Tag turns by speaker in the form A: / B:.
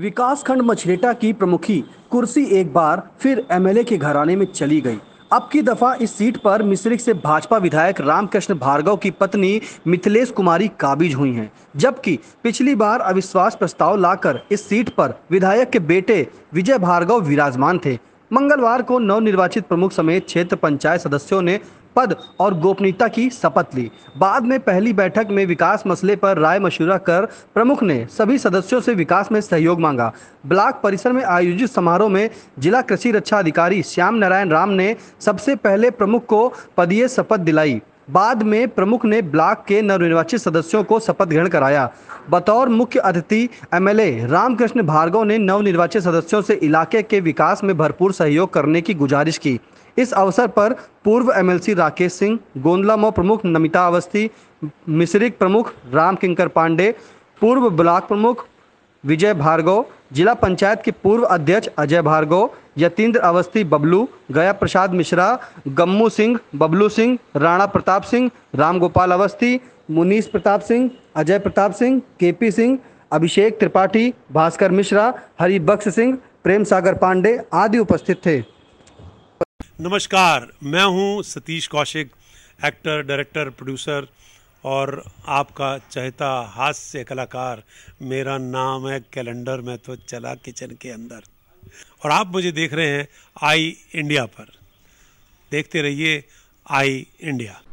A: विकासखंड मछलेटा की प्रमुखी कुर्सी एक बार फिर एमएलए के घराने में चली गई अब की दफा इस सीट पर मिश्रिक से भाजपा विधायक रामकृष्ण भार्गव की पत्नी मिथिलेश कुमारी काबिज हुई हैं जबकि पिछली बार अविश्वास प्रस्ताव लाकर इस सीट पर विधायक के बेटे विजय भार्गव विराजमान थे मंगलवार को नवनिर्वाचित प्रमुख समेत क्षेत्र पंचायत सदस्यों ने पद और गोपनीयता की शपथ ली बाद में पहली बैठक में विकास मसले पर राय मशूरा कर प्रमुख ने सभी सदस्यों से विकास में सहयोग मांगा ब्लॉक परिसर में आयोजित समारोह में जिला कृषि रक्षा अधिकारी श्याम नारायण राम ने सबसे पहले प्रमुख को पदीय शपथ दिलाई बाद में प्रमुख ने ब्लॉक के नवनिर्वाचित सदस्यों को शपथ ग्रहण कराया बतौर मुख्य अतिथि एमएलए रामकृष्ण भार्गव ने नवनिर्वाचित सदस्यों से इलाके के विकास में भरपूर सहयोग करने की गुजारिश की इस अवसर पर पूर्व एमएलसी राकेश सिंह गोंदला प्रमुख नमिता अवस्थी मिश्रिक प्रमुख राम किंकर पांडे पूर्व ब्लॉक प्रमुख विजय भार्गव जिला पंचायत के पूर्व अध्यक्ष अजय भार्गव यतीन्द्र अवस्थी बबलू गया प्रसाद मिश्रा गम्मू सिंह बबलू सिंह राणा प्रताप सिंह राम गोपाल अवस्थी मुनीस प्रताप सिंह अजय प्रताप सिंह के पी सिंह अभिषेक त्रिपाठी भास्कर मिश्रा हरिबक्श सिंह प्रेम सागर पांडे आदि उपस्थित थे
B: नमस्कार मैं हूं Satish Kaushik actor director producer और आपका चहता हास्य कलाकार मेरा नाम है कैलेंडर में तो चला किचन के अंदर और आप मुझे देख रहे हैं आई इंडिया पर देखते रहिए आई इंडिया